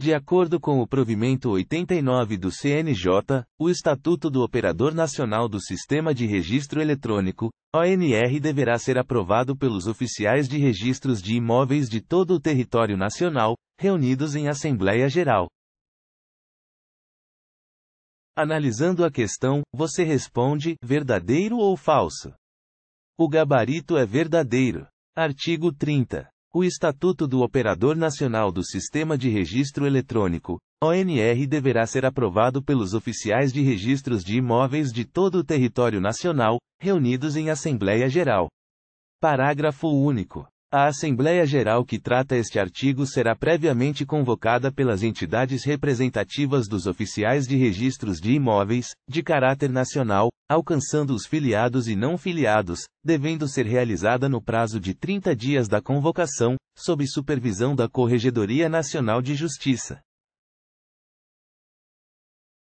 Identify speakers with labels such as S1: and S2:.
S1: De acordo com o provimento 89 do CNJ, o Estatuto do Operador Nacional do Sistema de Registro Eletrônico, ONR deverá ser aprovado pelos oficiais de registros de imóveis de todo o território nacional, reunidos em Assembleia Geral. Analisando a questão, você responde: verdadeiro ou falso? O gabarito é verdadeiro. Artigo 30. O Estatuto do Operador Nacional do Sistema de Registro Eletrônico, ONR, deverá ser aprovado pelos oficiais de registros de imóveis de todo o território nacional, reunidos em Assembleia Geral. Parágrafo único. A Assembleia Geral que trata este artigo será previamente convocada pelas entidades representativas dos oficiais de registros de imóveis, de caráter nacional, alcançando os filiados e não filiados, devendo ser realizada no prazo de 30 dias da convocação, sob supervisão da Corregedoria Nacional de Justiça.